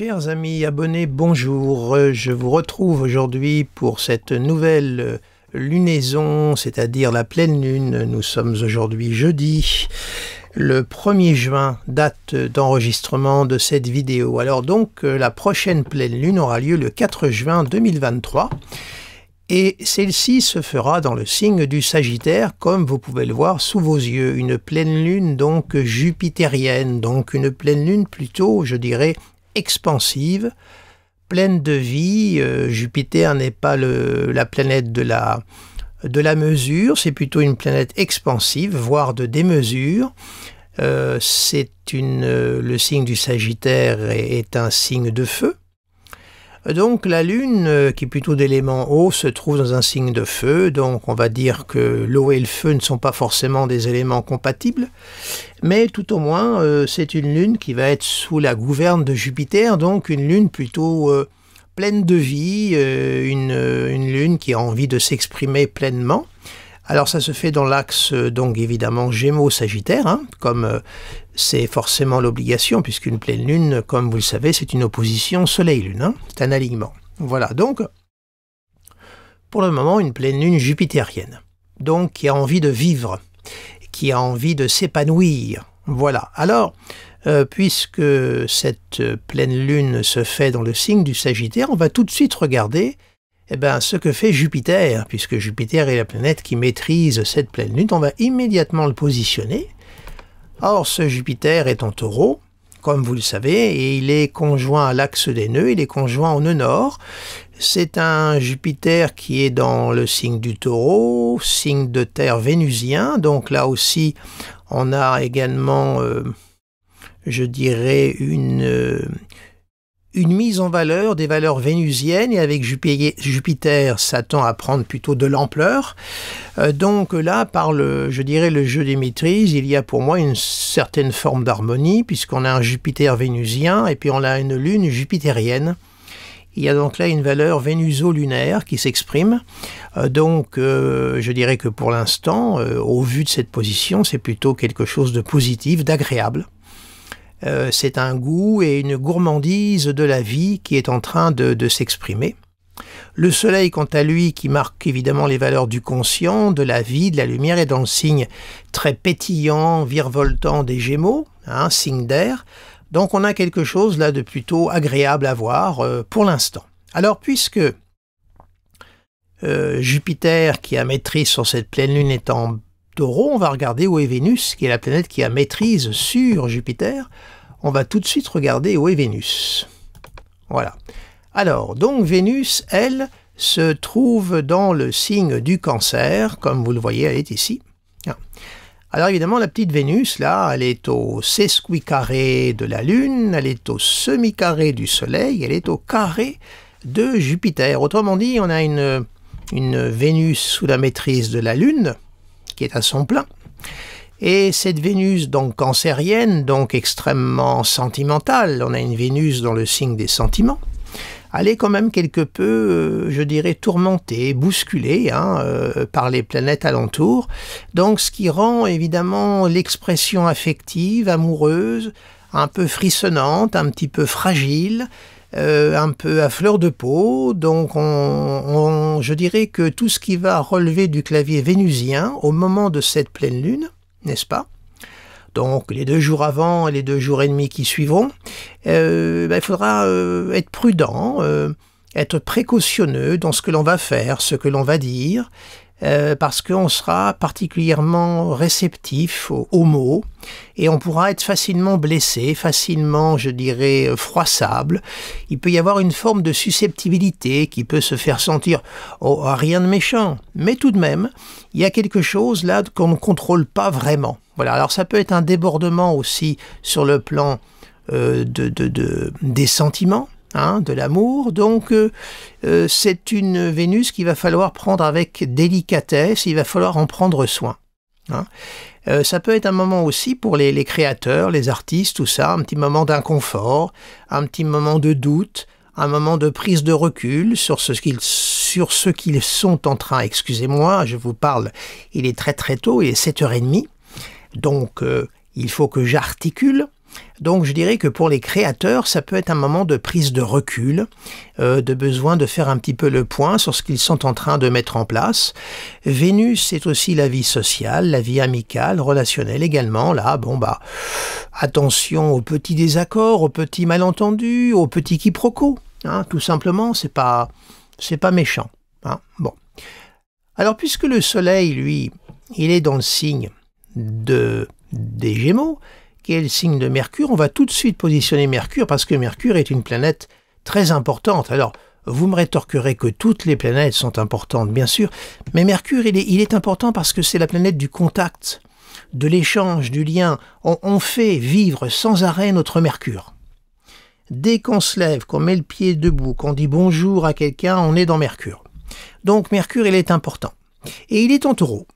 Chers amis abonnés, bonjour. Je vous retrouve aujourd'hui pour cette nouvelle euh, lunaison, c'est-à-dire la pleine lune. Nous sommes aujourd'hui jeudi, le 1er juin, date d'enregistrement de cette vidéo. Alors donc, euh, la prochaine pleine lune aura lieu le 4 juin 2023. Et celle-ci se fera dans le signe du Sagittaire, comme vous pouvez le voir sous vos yeux. Une pleine lune donc jupitérienne, donc une pleine lune plutôt, je dirais, expansive, pleine de vie. Euh, Jupiter n'est pas le, la planète de la, de la mesure, c'est plutôt une planète expansive, voire de démesure. Euh, c'est une, euh, le signe du Sagittaire est, un signe de feu, donc la Lune, euh, qui est plutôt d'éléments eau, se trouve dans un signe de feu, donc on va dire que l'eau et le feu ne sont pas forcément des éléments compatibles, mais tout au moins euh, c'est une Lune qui va être sous la gouverne de Jupiter, donc une Lune plutôt euh, pleine de vie, une, Lune qui a envie de s'exprimer pleinement. Alors ça se fait dans l'axe donc évidemment Gémeaux-Sagittaire, hein, comme c'est forcément l'obligation, puisqu'une pleine lune, comme vous le savez, c'est une opposition Soleil-Lune, hein, c'est un alignement. Voilà, donc, pour le moment, une pleine lune jupitérienne, donc qui a envie de vivre, qui a envie de s'épanouir. Voilà, alors, euh, puisque cette pleine lune se fait dans le signe du Sagittaire, on va tout de suite regarder eh ben, ce que fait Jupiter, puisque Jupiter est la planète qui maîtrise cette pleine lune, on va immédiatement le positionner Or, ce Jupiter est en taureau, comme vous le savez, et il est conjoint à l'axe des nœuds, il est conjoint au nœud nord. C'est un Jupiter qui est dans le signe du taureau, signe de terre vénusien, donc là aussi on a également, euh, je dirais, une, euh, une mise en valeur des valeurs vénusiennes et avec Jupiter, Satan à prendre plutôt de l'ampleur. Euh, donc là, par le, je dirais, le jeu des maîtrises, il y a pour moi une certaine forme d'harmonie puisqu'on a un Jupiter vénusien et puis on a une lune jupitérienne. Il y a donc là une valeur vénuso-lunaire qui s'exprime. Euh, donc, euh, je dirais que pour l'instant, au vu de cette position, c'est plutôt quelque chose de positif, d'agréable. Euh, c'est un goût et une gourmandise de la vie qui est en train de, s'exprimer. Le soleil, quant à lui, qui marque évidemment les valeurs du conscient, de la vie, de la lumière, est dans le signe très pétillant, virevoltant des Gémeaux, un hein, signe d'air. Donc on a quelque chose là de plutôt agréable à voir euh, pour l'instant. Alors puisque euh, Jupiter, qui a maîtrise sur cette pleine lune, est en on va regarder où est Vénus, qui est la planète qui a maîtrise sur Jupiter. On va tout de suite regarder où est Vénus. Voilà. Alors, donc Vénus, elle, se trouve dans le signe du cancer, comme vous le voyez, elle est ici. Alors évidemment, la petite Vénus, là, elle est au sesquicarré de la Lune, elle est au semi-carré du Soleil, elle est au carré de Jupiter. Autrement dit, on a une, une Vénus sous la maîtrise de la Lune, est à son plein. Et cette Vénus, donc cancérienne, donc extrêmement sentimentale, on a une Vénus dans le signe des sentiments, elle est quand même quelque peu, euh, je dirais, tourmentée, bousculée hein, euh, par les planètes alentour. Donc ce qui rend évidemment l'expression affective, amoureuse, un peu frissonnante, un petit peu fragile, euh, un peu à fleur de peau. Donc, on, je dirais que tout ce qui va relever du clavier vénusien au moment de cette pleine lune, n'est-ce pas donc les deux jours avant et les deux jours et demi qui suivront, euh, ben, il faudra euh, être prudent, être précautionneux dans ce que l'on va faire, ce que l'on va dire, euh, parce qu'on sera particulièrement réceptif aux, mots et on pourra être facilement blessé, facilement, je dirais, euh, froissable. Il peut y avoir une forme de susceptibilité qui peut se faire sentir oh, ah, rien de méchant, mais tout de même, il y a quelque chose là qu'on ne contrôle pas vraiment. Voilà, alors ça peut être un débordement aussi sur le plan euh, de, des sentiments Hein, de l'amour. Donc euh, euh, c'est une Vénus qu'il va falloir prendre avec délicatesse, il va falloir en prendre soin. Hein. Euh, ça peut être un moment aussi pour les, créateurs, les artistes, tout ça, un petit moment d'inconfort, un petit moment de doute, un moment de prise de recul sur ce qu'ils sur ce qu'ils sont en train. Excusez-moi, je vous parle. Il est très très tôt, il est 7h30. Donc il faut que j'articule. Donc je dirais que pour les créateurs, ça peut être un moment de prise de recul, euh, de besoin de faire un petit peu le point sur ce qu'ils sont en train de mettre en place. Vénus, c'est aussi la vie sociale, la vie amicale, relationnelle également. Là, bon bah, attention aux petits désaccords, aux petits malentendus, aux petits quiproquos. Hein, tout simplement, c'est pas, c'est pas méchant. Hein. Bon. Alors puisque le Soleil, lui, il est dans le signe de des Gémeaux, qui le signe de Mercure, on va tout de suite positionner Mercure parce que Mercure est une planète très importante. Alors, vous me rétorquerez que toutes les planètes sont importantes, bien sûr, mais Mercure, il est, important parce que c'est la planète du contact, de l'échange, du lien. on, fait vivre sans arrêt notre Mercure. Dès qu'on se lève, qu'on met le pied debout, qu'on dit bonjour à quelqu'un, on est dans Mercure. Donc Mercure, il est important. Et il est en taureau.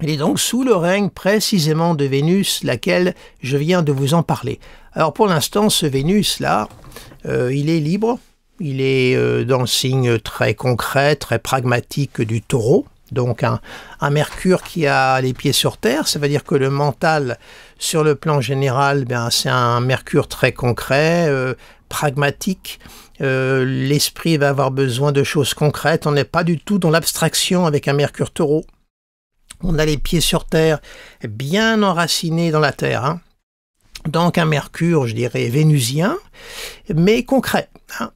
Il est donc sous le règne précisément de Vénus, laquelle je viens de vous en parler. Alors pour l'instant, ce Vénus-là, euh, il est libre, il est euh, dans le signe très concret, très pragmatique du taureau. Donc un, Mercure qui a les pieds sur Terre, ça veut dire que le mental, sur le plan général, ben, c'est un Mercure très concret, euh, pragmatique. L'esprit va avoir besoin de choses concrètes. On n'est pas du tout dans l'abstraction avec un Mercure taureau. On a les pieds sur terre, bien enracinés dans la terre. Hein. Donc un Mercure, je dirais, vénusien, mais concret. Hein.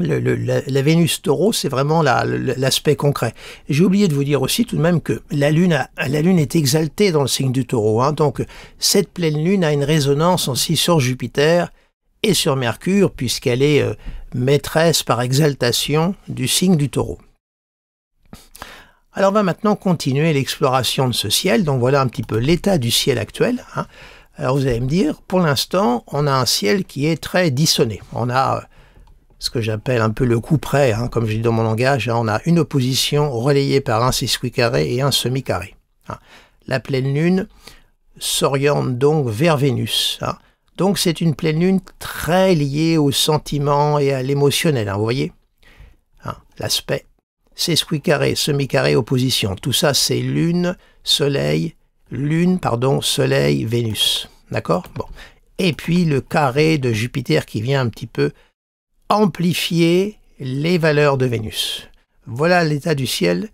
Le, la, Vénus taureau, c'est vraiment l'aspect concret. J'ai oublié de vous dire aussi tout de même que la Lune, la lune est exaltée dans le signe du taureau. Hein. donc cette pleine Lune a une résonance aussi sur Jupiter et sur Mercure, puisqu'elle est euh, maîtresse par exaltation du signe du taureau. Alors on va maintenant continuer l'exploration de ce ciel. Donc voilà un petit peu l'état du ciel actuel. Hein. Alors vous allez me dire, pour l'instant, on a un ciel qui est très dissonné. On a euh, ce que j'appelle un peu le coup près, hein, comme je dis dans mon langage, hein. on a une opposition relayée par un sesquicarré carré et un semi-carré. La pleine lune s'oriente donc vers Vénus. Donc c'est une pleine lune très liée au sentiment et à l'émotionnel, vous voyez L'aspect c'est squis carré, semi-carré, opposition. Tout ça, c'est lune, soleil, lune, pardon, soleil, Vénus. D'accord Bon. Et puis le carré de Jupiter qui vient un petit peu amplifier les valeurs de Vénus. Voilà l'état du ciel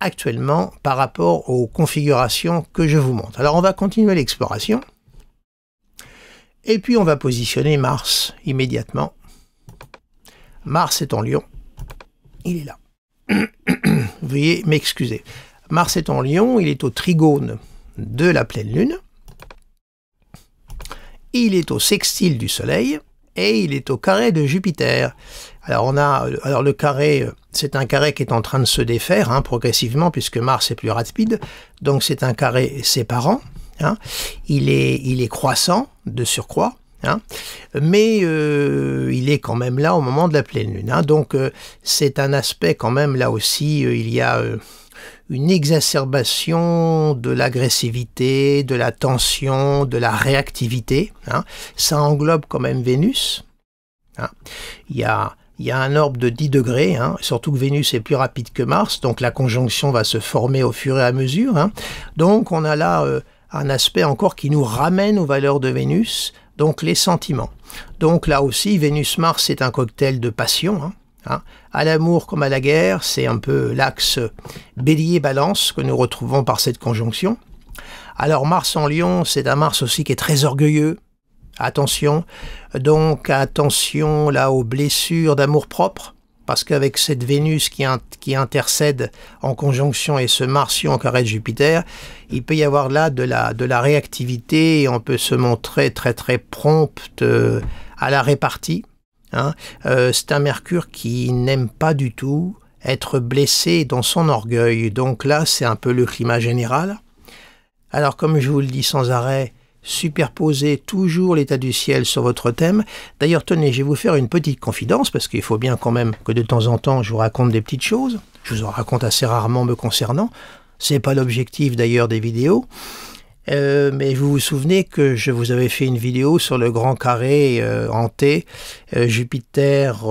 actuellement par rapport aux configurations que je vous montre. Alors on va continuer l'exploration. Et puis on va positionner Mars immédiatement. Mars est en Lion il est là. Veuillez m'excuser. Mars est en Lion, il est au trigone de la pleine lune. Il est au sextile du Soleil et il est au carré de Jupiter. Alors on a, alors le carré, c'est un carré qui est en train de se défaire hein, progressivement puisque Mars est plus rapide, donc c'est un carré séparant. Hein. Il est, il est croissant de surcroît. Hein. Mais euh, il est quand même là au moment de la pleine lune. Hein. Donc euh, c'est un aspect quand même là aussi, euh, il y a une exacerbation de l'agressivité, de la tension, de la réactivité. Hein. Ça englobe quand même Vénus. Il y a un orbe de 10 degrés, surtout que Vénus est plus rapide que Mars, donc la conjonction va se former au fur et à mesure. Donc on a là un aspect encore qui nous ramène aux valeurs de Vénus, donc les sentiments. Donc là aussi, Vénus-Mars est un cocktail de passion. Hein, hein, À l'amour comme à la guerre, c'est un peu l'axe bélier-balance que nous retrouvons par cette conjonction. Alors Mars en Lion, c'est un Mars aussi qui est très orgueilleux. Attention, donc attention là aux blessures d'amour propre parce qu'avec cette Vénus qui, intercède en conjonction et ce en carré de Jupiter, il peut y avoir là de la, réactivité et on peut se montrer très très prompt euh, à la répartie. Hein. Euh, c'est un Mercure qui n'aime pas du tout être blessé dans son orgueil. Donc là, c'est un peu le climat général. Alors comme je vous le dis sans arrêt, superposer toujours l'état du ciel sur votre thème. D'ailleurs, tenez, je vais vous faire une petite confidence, parce qu'il faut bien quand même que de temps en temps je vous raconte des petites choses. Je vous en raconte assez rarement me concernant. C'est pas l'objectif d'ailleurs des vidéos. Euh, mais vous vous souvenez que je vous avais fait une vidéo sur le grand carré euh, hanté euh, Jupiter,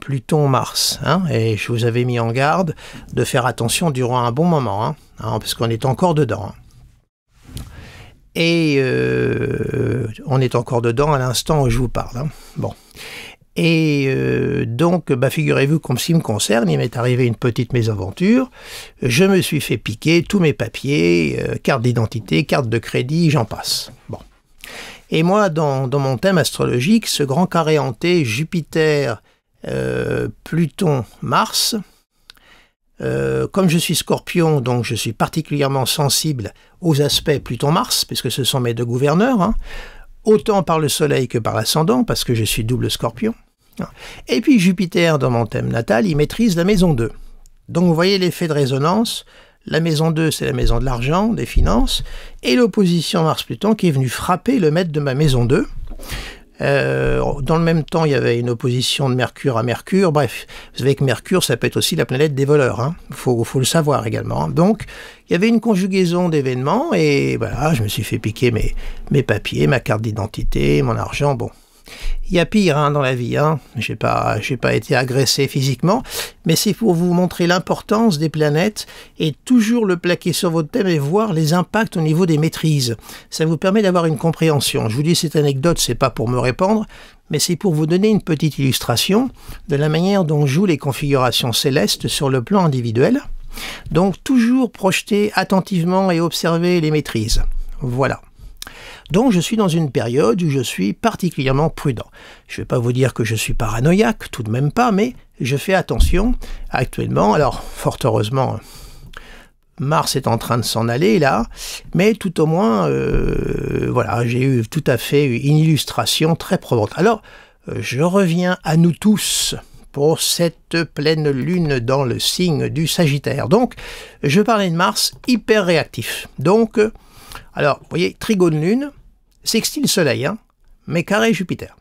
Pluton, Mars. Hein, et je vous avais mis en garde de faire attention durant un bon moment, hein, hein, parce qu'on est encore dedans. Et euh, on est encore dedans à l'instant où je vous parle. Hein. Bon. Et euh, donc, bah, figurez-vous, comme qui me concerne, il m'est arrivé une petite mésaventure. Je me suis fait piquer tous mes papiers, euh, carte d'identité, carte de crédit, j'en passe. Bon. Et moi, dans, dans, mon thème astrologique, ce grand carré hanté Jupiter, Pluton, Mars, euh, comme je suis scorpion, donc je suis particulièrement sensible aux aspects Pluton-Mars, puisque ce sont mes deux gouverneurs, hein, autant par le Soleil que par l'ascendant, parce que je suis double scorpion. Hein. Et puis Jupiter, dans mon thème natal, il maîtrise la maison 2. Donc vous voyez l'effet de résonance. La maison 2, c'est la maison de l'argent, des finances, et l'opposition Mars-Pluton qui est venue frapper le maître de ma maison 2. Euh, dans le même temps, il y avait une opposition de Mercure à Mercure. Bref, vous savez que Mercure, ça peut être aussi la planète des voleurs. Il hein. faut, le savoir également. Hein. Donc, il y avait une conjugaison d'événements et voilà, je me suis fait piquer mes, mes papiers, ma carte d'identité, mon argent. Bon, il y a pire hein, dans la vie. Hein. J'ai pas, pas été agressé physiquement, mais c'est pour vous montrer l'importance des planètes et toujours le plaquer sur votre thème et voir les impacts au niveau des maîtrises. Ça vous permet d'avoir une compréhension. Je vous dis cette anecdote, c'est pas pour me répandre, mais c'est pour vous donner une petite illustration de la manière dont jouent les configurations célestes sur le plan individuel. Donc toujours projeter attentivement et observer les maîtrises. Voilà. Donc je suis dans une période où je suis particulièrement prudent. Je ne vais pas vous dire que je suis paranoïaque, tout de même pas, mais je fais attention actuellement. Alors, fort heureusement, Mars est en train de s'en aller là, mais tout au moins, euh, voilà, j'ai eu tout à fait une illustration très probante. Alors, je reviens à nous tous pour cette pleine lune dans le signe du Sagittaire. Donc, je parlais de Mars hyper réactif. Donc, alors, vous voyez, trigone lune, sextile soleil, hein, mais carré Jupiter.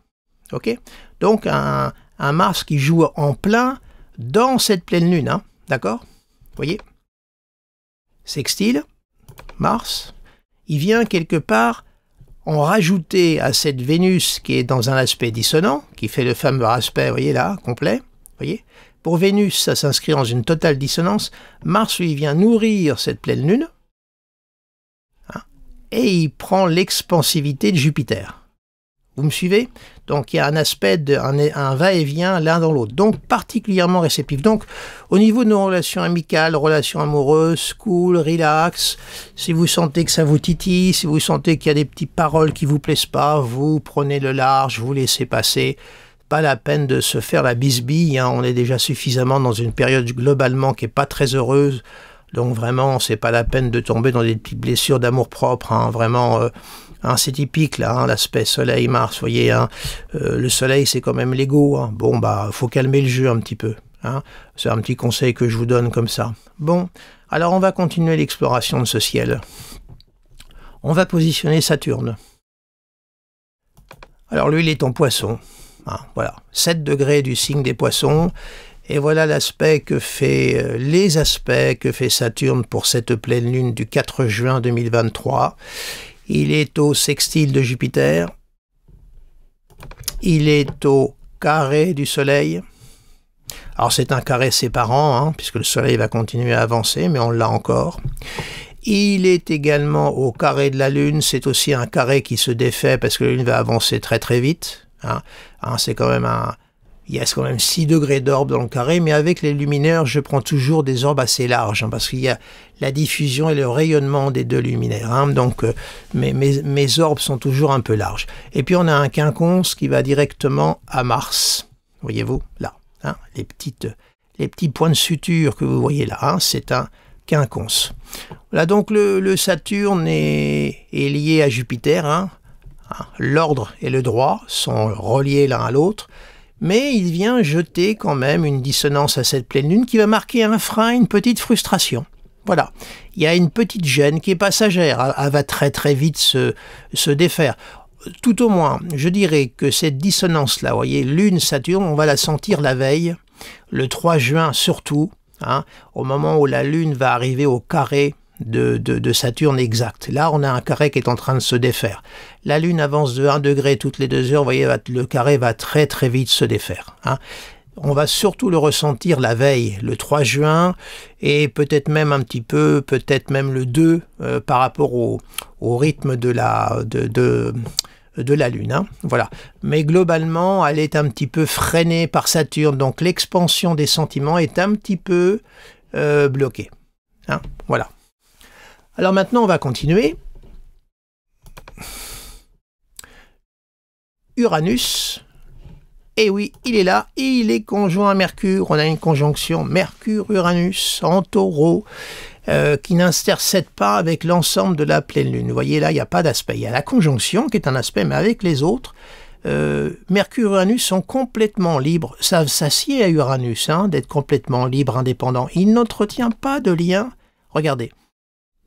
OK Donc, un, Mars qui joue en plein dans cette pleine lune. Hein, d'accord Vous voyez Sextile, Mars, il vient quelque part en rajouter à cette Vénus qui est dans un aspect dissonant, qui fait le fameux aspect, vous voyez là, complet, voyez Pour Vénus, ça s'inscrit dans une totale dissonance. Mars, lui, vient nourrir cette pleine lune, et il prend l'expansivité de Jupiter. Vous me suivez Donc il y a un aspect, de, un, va-et-vient l'un dans l'autre. Donc particulièrement réceptif. Donc au niveau de nos relations amicales, relations amoureuses, cool, relax, si vous sentez que ça vous titille, si vous sentez qu'il y a des petites paroles qui vous plaisent pas, vous prenez le large, vous laissez passer. Pas la peine de se faire la bisbille, hein. on est déjà suffisamment dans une période globalement qui n'est pas très heureuse donc vraiment, c'est pas la peine de tomber dans des petites blessures d'amour propre. Hein. vraiment, euh, hein, c'est typique là, hein, l'aspect Soleil-Mars. Voyez, euh, le Soleil, c'est quand même l'ego. Bon bah, faut calmer le jeu un petit peu. C'est un petit conseil que je vous donne comme ça. Bon, alors on va continuer l'exploration de ce ciel. On va positionner Saturne. Alors lui, il est en poisson. voilà, 7 degrés du signe des poissons. Et voilà l'aspect que fait, euh, les aspects que fait Saturne pour cette pleine lune du 4 juin 2023. Il est au sextile de Jupiter. Il est au carré du Soleil. Alors c'est un carré séparant, hein, puisque le Soleil va continuer à avancer, mais on l'a encore. Il est également au carré de la Lune, c'est aussi un carré qui se défait parce que la Lune va avancer très très vite. Hein. Hein, c'est quand même un, il a quand même 6 degrés d'orbe dans le carré, mais avec les luminaires, je prends toujours des orbes assez larges, hein, parce qu'il y a la diffusion et le rayonnement des deux luminaires. Hein. donc euh, mes, orbes sont toujours un peu larges. Et puis on a un quinconce qui va directement à Mars. Voyez-vous, là, hein, les, petites, les petits points de suture que vous voyez là, c'est un quinconce. Voilà, donc le, Saturne est, est, lié à Jupiter. L'ordre et le droit sont reliés l'un à l'autre mais il vient jeter quand même une dissonance à cette pleine lune qui va marquer un frein, une petite frustration. Voilà, il y a une petite gêne qui est passagère, elle va très très vite se, défaire. Tout au moins, je dirais que cette dissonance-là, vous voyez, lune, Saturne, on va la sentir la veille, le 3 juin surtout, hein, au moment où la lune va arriver au carré de, Saturne exact. Là, on a un carré qui est en train de se défaire. La Lune avance de 1 degré toutes les deux heures. Vous voyez, le carré va très très vite se défaire. Hein. On va surtout le ressentir la veille, le 3 juin, et peut-être même un petit peu, peut-être même le 2, euh, par rapport au, rythme de la, de, la Lune. Hein. voilà. Mais globalement, elle est un petit peu freinée par Saturne, donc l'expansion des sentiments est un petit peu euh, bloquée. Hein. voilà. Alors maintenant, on va continuer. Uranus. Et eh oui, il est là, il est conjoint à Mercure. On a une conjonction Mercure-Uranus en taureau euh, qui n'intercède pas avec l'ensemble de la pleine lune. Vous voyez là, il n'y a pas d'aspect. Il y a la conjonction qui est un aspect, mais avec les autres, euh, Mercure Uranus sont complètement libres, savent s'assied à Uranus hein, d'être complètement libre, indépendant. Il n'entretient pas de lien. Regardez,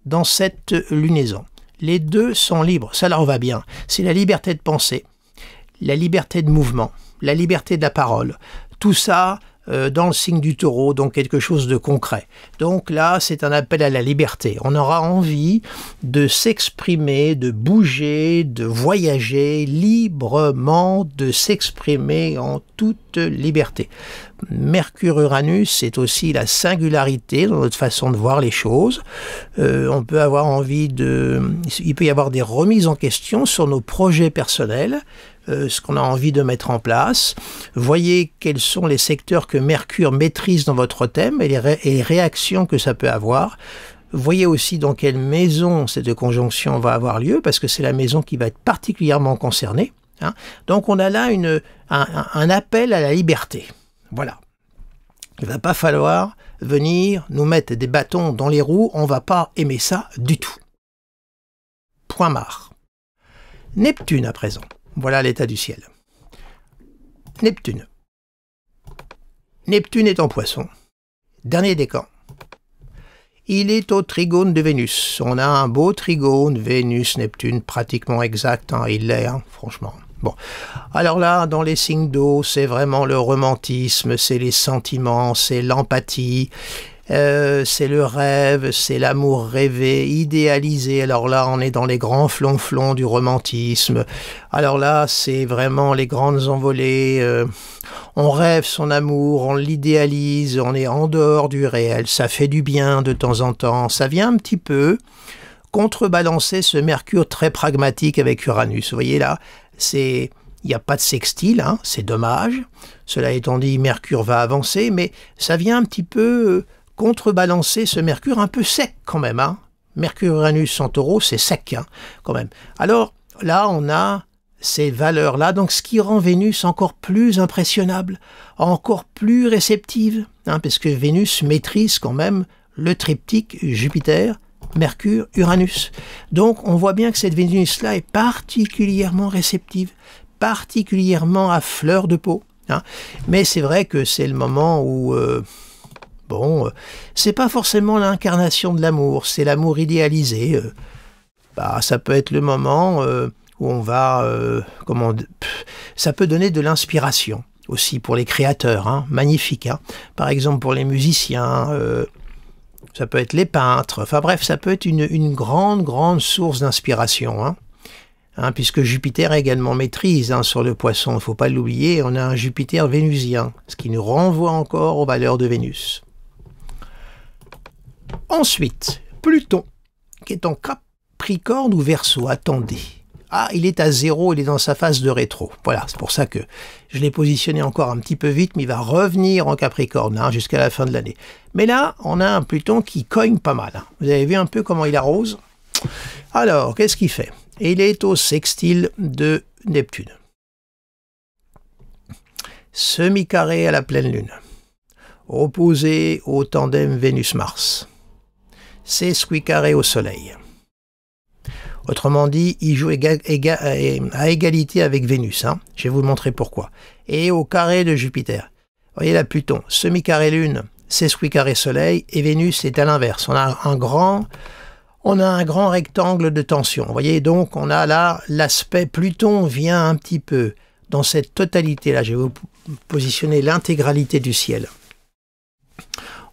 dans cette lunaison. Les deux sont libres, ça leur va bien. C'est la liberté de penser, la liberté de mouvement, la liberté de la parole. Tout ça euh, dans le signe du taureau, donc quelque chose de concret. Donc là, c'est un appel à la liberté. On aura envie de s'exprimer, de bouger, de voyager librement, de s'exprimer en toute liberté. Mercure-Uranus, c'est aussi la singularité dans notre façon de voir les choses. Euh, on peut avoir envie de... Il peut y avoir des remises en question sur nos projets personnels, euh, ce qu'on a envie de mettre en place. Voyez quels sont les secteurs que Mercure maîtrise dans votre thème et les, réactions que ça peut avoir. Voyez aussi dans quelle maison cette conjonction va avoir lieu, parce que c'est la maison qui va être particulièrement concernée. Hein. Donc on a là une, un appel à la liberté. Voilà. Il va pas falloir venir nous mettre des bâtons dans les roues, on va pas aimer ça du tout. Point marre. Neptune à présent. Voilà l'état du ciel. Neptune. Neptune est en poisson. Dernier décan. Il est au trigone de Vénus. On a un beau trigone Vénus-Neptune pratiquement exact. Hein. il l'est, hein, franchement. Bon. Alors là, dans les signes d'eau, c'est vraiment le romantisme, c'est les sentiments, c'est l'empathie. Euh, c'est le rêve, c'est l'amour rêvé, idéalisé. Alors là, on est dans les grands flonflons du romantisme. Alors là, c'est vraiment les grandes envolées. Euh, on rêve son amour, on l'idéalise, on est en dehors du réel. Ça fait du bien de temps en temps. Ça vient un petit peu contrebalancer ce Mercure très pragmatique avec Uranus. Vous voyez là, c'est il n'y a pas de sextile, hein, c'est dommage. Cela étant dit, Mercure va avancer, mais ça vient un petit peu euh, contrebalancer ce Mercure un peu sec quand même. Hein. Mercure-Uranus en taureau, c'est sec hein, quand même. Alors là, on a ces valeurs-là, donc ce qui rend Vénus encore plus impressionnable, encore plus réceptive, hein, parce que Vénus maîtrise quand même le triptyque Jupiter, Mercure, Uranus. Donc on voit bien que cette Vénus-là est particulièrement réceptive, particulièrement à fleur de peau. Hein. Mais c'est vrai que c'est le moment où... Euh, bon, euh, c'est pas forcément l'incarnation de l'amour, c'est l'amour idéalisé. Euh. bah, ça peut être le moment où on va... comment, ça peut donner de l'inspiration aussi pour les créateurs, hein, magnifique. Hein. Par exemple pour les musiciens, ça peut être les peintres, enfin bref, ça peut être une, grande, grande source d'inspiration. Hein. Hein, puisque Jupiter également maîtrise hein, sur le poisson, il ne faut pas l'oublier, on a un Jupiter vénusien, ce qui nous renvoie encore aux valeurs de Vénus. Ensuite, Pluton, qui est en Capricorne ou Verseau, attendez. Ah, il est à zéro, il est dans sa phase de rétro. Voilà, c'est pour ça que je l'ai positionné encore un petit peu vite, mais il va revenir en Capricorne hein, jusqu'à la fin de l'année. Mais là, on a un Pluton qui cogne pas mal. Hein. Vous avez vu un peu comment il arrose Alors, qu'est-ce qu'il fait Il est au sextile de Neptune. Semi-carré à la pleine lune. Opposé au tandem Vénus-Mars. C'est carré au Soleil. Autrement dit, il joue euh, à égalité avec Vénus. Hein. Je vais vous montrer pourquoi. Et au carré de Jupiter. Voyez là, Pluton, semi-carré Lune, c'est carré Soleil, et Vénus est à l'inverse. On a un grand, on a un grand rectangle de tension. Vous voyez, donc on a là l'aspect Pluton vient un petit peu dans cette totalité là. Je vais vous positionner l'intégralité du ciel.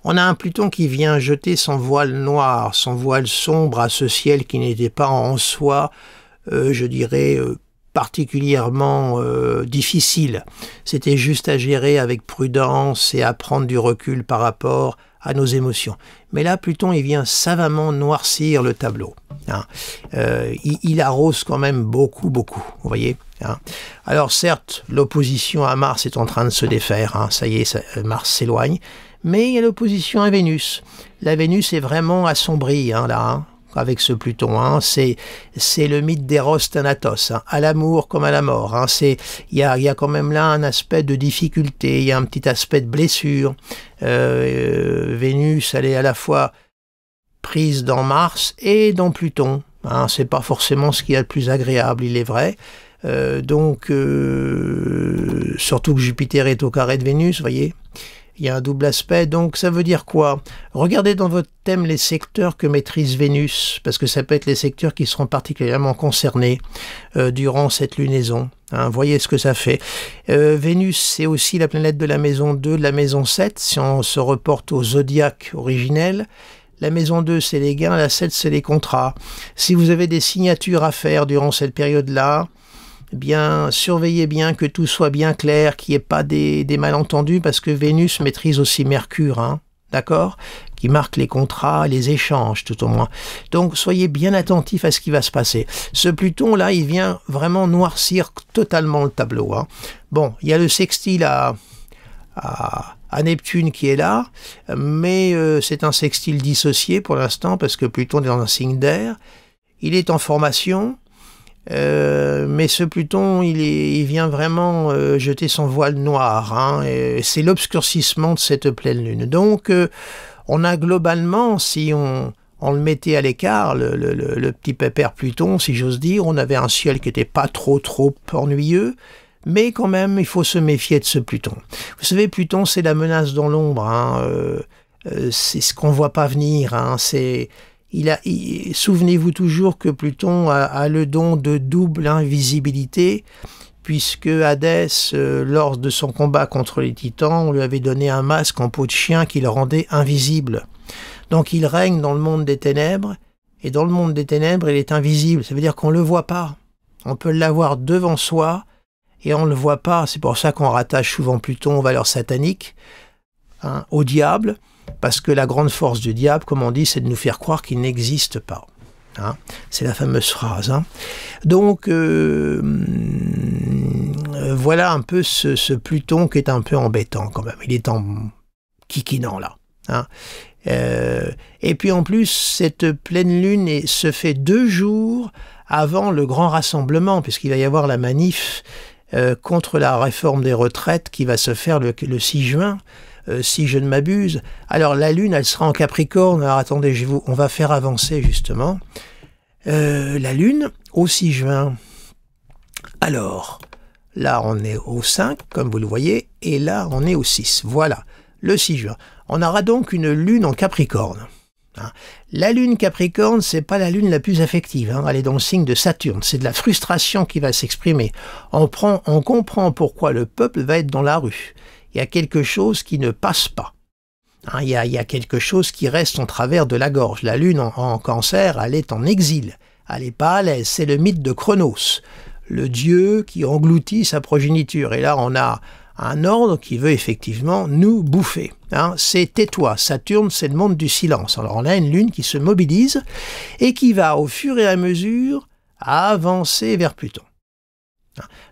On a un Pluton qui vient jeter son voile noir, son voile sombre à ce ciel qui n'était pas en soi, euh, je dirais, euh, particulièrement euh, difficile. C'était juste à gérer avec prudence et à prendre du recul par rapport à nos émotions. Mais là, Pluton, il vient savamment noircir le tableau. Hein. il, arrose quand même beaucoup, beaucoup, vous voyez hein. Alors certes, l'opposition à Mars est en train de se défaire, hein. ça y est, Mars s'éloigne, mais il y a l'opposition à Vénus. La Vénus est vraiment assombrie, hein, là, hein, avec ce Pluton. Hein. c'est le mythe d'Eros Thanatos, à l'amour comme à la mort. Il y, a, y a quand même là un aspect de difficulté, il y a un petit aspect de blessure. Euh, euh, Vénus, elle est à la fois prise dans Mars et dans Pluton. c'est pas forcément ce qui y a de plus agréable, il est vrai. Euh, donc, surtout que Jupiter est au carré de Vénus, vous voyez. Il y a un double aspect, donc ça veut dire quoi Regardez dans votre thème les secteurs que maîtrise Vénus, parce que ça peut être les secteurs qui seront particulièrement concernés euh, durant cette lunaison. Hein. voyez ce que ça fait. Euh, Vénus, c'est aussi la planète de la maison 2, de la maison 7, si on se reporte au zodiaque originel. La maison 2, c'est les gains, la 7, c'est les contrats. Si vous avez des signatures à faire durant cette période-là, bien, surveillez bien que tout soit bien clair, qu'il n'y ait pas des, malentendus, parce que Vénus maîtrise aussi Mercure, hein, d'accord Qui marque les contrats, les échanges, tout au moins. Donc, soyez bien attentifs à ce qui va se passer. Ce Pluton-là, il vient vraiment noircir totalement le tableau. Hein. Bon, il y a le sextile à, à, Neptune qui est là, mais euh, c'est un sextile dissocié pour l'instant, parce que Pluton est dans un signe d'air. Il est en formation, euh, mais ce Pluton, il, vient vraiment euh, jeter son voile noir. Hein, c'est l'obscurcissement de cette pleine lune. Donc, euh, on a globalement, si on, le mettait à l'écart, le, petit pépère Pluton, si j'ose dire, on avait un ciel qui n'était pas trop trop ennuyeux. Mais quand même, il faut se méfier de ce Pluton. Vous savez, Pluton, c'est la menace dans l'ombre. Hein, c'est ce qu'on voit pas venir. Hein, c'est souvenez-vous toujours que Pluton a, le don de double invisibilité, puisque Hadès, euh, lors de son combat contre les Titans, lui avait donné un masque en peau de chien qui le rendait invisible. Donc il règne dans le monde des ténèbres, et dans le monde des ténèbres, il est invisible. Ça veut dire qu'on ne le voit pas. On peut l'avoir devant soi, et on ne le voit pas. C'est pour ça qu'on rattache souvent Pluton aux valeurs sataniques, hein, au diable. Parce que la grande force du diable, comme on dit, c'est de nous faire croire qu'il n'existe pas. Hein, c'est la fameuse phrase. Hein. Donc, euh, euh, voilà un peu ce, Pluton qui est un peu embêtant quand même. Il est en kikinant là. Hein. Euh, et puis en plus, cette pleine lune se fait deux jours avant le grand rassemblement, puisqu'il va y avoir la manif contre la réforme des retraites qui va se faire le 6 juin. Euh, si je ne m'abuse. Alors la Lune, elle sera en Capricorne. Alors attendez, je vous, on va faire avancer justement. Euh, la Lune, au 6 juin. Alors, là on est au 5, comme vous le voyez, et là on est au 6. Voilà, le 6 juin. On aura donc une Lune en Capricorne. Hein. La lune Capricorne, n'est pas la lune la plus affective. Hein. Elle est dans le signe de Saturne. C'est de la frustration qui va s'exprimer. on comprend pourquoi le peuple va être dans la rue il y a quelque chose qui ne passe pas. Hein, il, y a, quelque chose qui reste en travers de la gorge. La lune en, cancer, elle est en exil, elle n'est pas à l'aise. C'est le mythe de Chronos, le dieu qui engloutit sa progéniture. Et là, on a un ordre qui veut effectivement nous bouffer. Hein, c'est tais-toi, Saturne, c'est le monde du silence. Alors on a une lune qui se mobilise et qui va au fur et à mesure avancer vers Pluton.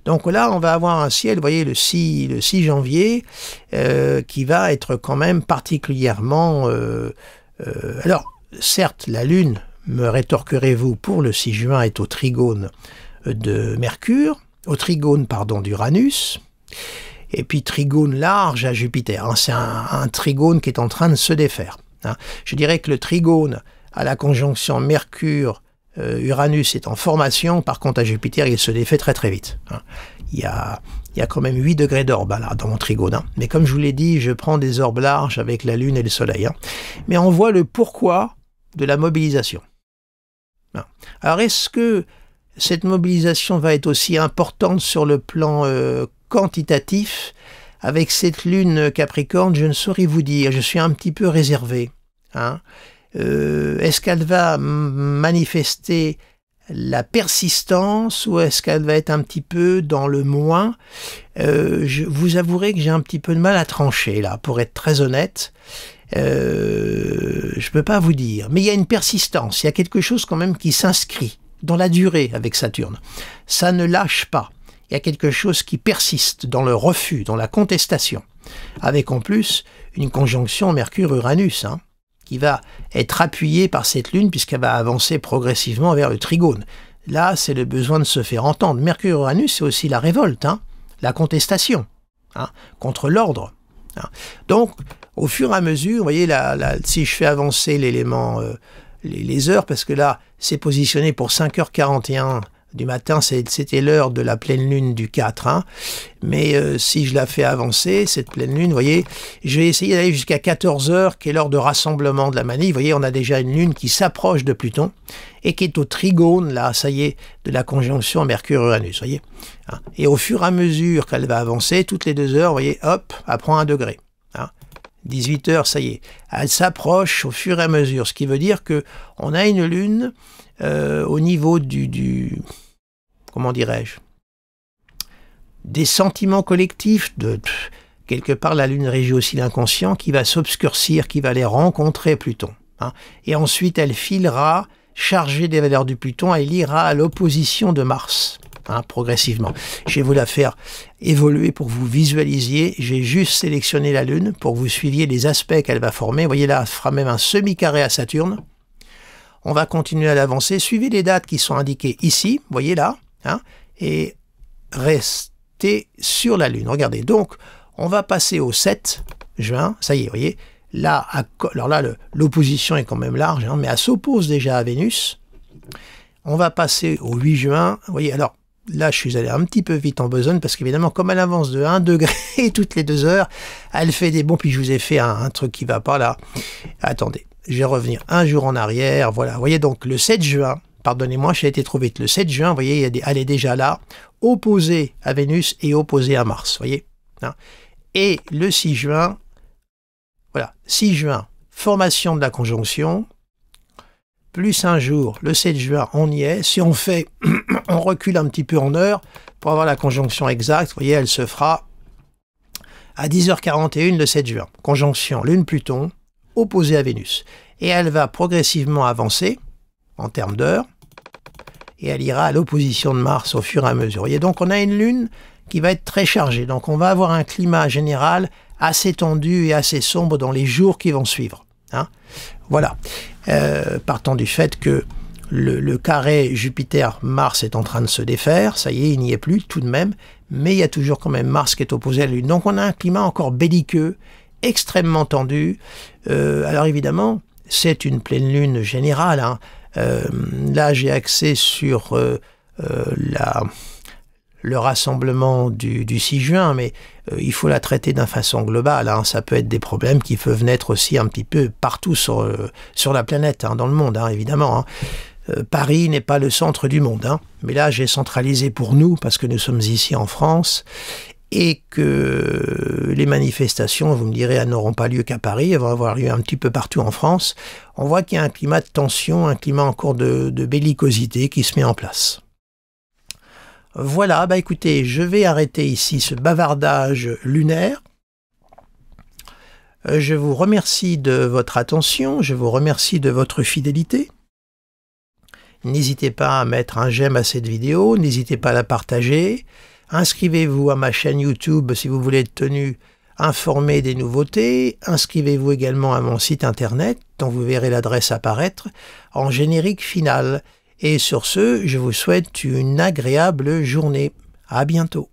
Donc là, on va avoir un ciel, vous voyez, le 6, janvier, euh, qui va être quand même particulièrement... Euh, euh, alors, certes, la Lune, me rétorquerez-vous, pour le 6 juin, est au trigone de Mercure, au trigone, pardon, d'Uranus, et puis trigone large à Jupiter. Hein, c'est un, trigone qui est en train de se défaire. Hein. Je dirais que le trigone à la conjonction Mercure, euh, Uranus est en formation, par contre à Jupiter, il se défait très très vite. Hein. Il y a, il y a quand même 8 degrés d'orbe bah, là dans mon trigone. Hein. Mais comme je vous l'ai dit, je prends des orbes larges avec la Lune et le Soleil. Hein. Mais on voit le pourquoi de la mobilisation. Alors est-ce que cette mobilisation va être aussi importante sur le plan euh, quantitatif avec cette lune Capricorne, je ne saurais vous dire, je suis un petit peu réservé. Euh, est-ce qu'elle va manifester la persistance ou est-ce qu'elle va être un petit peu dans le moins euh, Je vous avouerai que j'ai un petit peu de mal à trancher là, pour être très honnête. Euh, je ne peux pas vous dire, mais il y a une persistance, il y a quelque chose quand même qui s'inscrit dans la durée avec Saturne. Ça ne lâche pas. Il y a quelque chose qui persiste dans le refus, dans la contestation. Avec en plus une conjonction Mercure-Uranus. Hein va être appuyé par cette Lune puisqu'elle va avancer progressivement vers le trigone. Là, c'est le besoin de se faire entendre. Mercure-Uranus, c'est aussi la révolte, hein, la contestation hein, contre l'ordre. Hein. Donc, au fur et à mesure, vous voyez, là, si je fais avancer l'élément, euh, les, les, heures, parce que là, c'est positionné pour 5h41 du matin, c'était l'heure de la pleine lune du 4. Hein. Mais euh, si je la fais avancer, cette pleine lune, vous voyez, je vais essayer d'aller jusqu'à 14 heures, qui est l'heure de rassemblement de la manie. Vous voyez, on a déjà une lune qui s'approche de Pluton et qui est au trigone, là, ça y est, de la conjonction Mercure-Uranus, voyez. Hein. Et au fur et à mesure qu'elle va avancer, toutes les deux heures, vous voyez, hop, elle prend un degré. Hein. 18 heures, ça y est, elle s'approche au fur et à mesure, ce qui veut dire que on a une lune euh, au niveau du, du comment dirais-je, des sentiments collectifs de quelque part la lune régie aussi l'inconscient qui va s'obscurcir, qui va aller rencontrer Pluton, hein. et ensuite elle filera chargée des valeurs du Pluton, elle ira à l'opposition de Mars. Hein, progressivement. Je vais vous la faire évoluer pour que vous visualisiez. J'ai juste sélectionné la Lune pour que vous suiviez les aspects qu'elle va former. Vous voyez là, elle fera même un semi-carré à Saturne. On va continuer à l'avancer. Suivez les dates qui sont indiquées ici, vous voyez là, hein, et restez sur la Lune. Regardez, donc on va passer au 7 juin, ça y est, vous voyez, là, alors là, l'opposition est quand même large, hein, mais elle s'oppose déjà à Vénus. On va passer au 8 juin. Vous voyez, alors, Là, je suis allé un petit peu vite en besogne parce qu'évidemment, comme elle avance de 1 degré toutes les deux heures, elle fait des bons. Puis je vous ai fait un, truc qui va pas là. Attendez, je vais revenir un jour en arrière. Voilà, vous voyez donc le 7 juin, pardonnez-moi, j'ai été trop vite. Le 7 juin, vous voyez, elle est déjà là, opposée à Vénus et opposée à Mars, vous voyez. Hein. et le 6 juin, voilà, 6 juin, formation de la conjonction, plus un jour, le 7 juin, on y est. Si on fait, on recule un petit peu en heure pour avoir la conjonction exacte, vous voyez, elle se fera à 10h41 le 7 juin. Conjonction Lune-Pluton opposée à Vénus. Et elle va progressivement avancer en termes d'heure et elle ira à l'opposition de Mars au fur et à mesure. voyez, donc on a une Lune qui va être très chargée. Donc on va avoir un climat général assez tendu et assez sombre dans les jours qui vont suivre. Hein. voilà. Euh, partant du fait que le, carré Jupiter-Mars est en train de se défaire, ça y est, il n'y est plus tout de même, mais il y a toujours quand même Mars qui est opposé à la Lune. Donc on a un climat encore belliqueux, extrêmement tendu. Euh, alors évidemment, c'est une pleine Lune générale. Hein. Euh, là, j'ai axé sur la, le rassemblement du, du 6 juin, mais euh, il faut la traiter d'une façon globale. Hein. Ça peut être des problèmes qui peuvent naître aussi un petit peu partout sur, euh, sur la planète, hein, dans le monde, hein, évidemment. Hein. Euh, Paris n'est pas le centre du monde, mais là j'ai centralisé pour nous parce que nous sommes ici en France et que les manifestations, vous me direz, n'auront pas lieu qu'à Paris, elles vont avoir lieu un petit peu partout en France. On voit qu'il y a un climat de tension, un climat en cours de, de bellicosité qui se met en place. Voilà, bah écoutez, je vais arrêter ici ce bavardage lunaire. Euh, je vous remercie de votre attention, je vous remercie de votre fidélité. N'hésitez pas à mettre un j'aime à cette vidéo, n'hésitez pas à la partager. Inscrivez-vous à ma chaîne YouTube si vous voulez être tenu informé des nouveautés. Inscrivez-vous également à mon site internet dont vous verrez l'adresse apparaître en générique final. Et sur ce, je vous souhaite une agréable journée. À bientôt.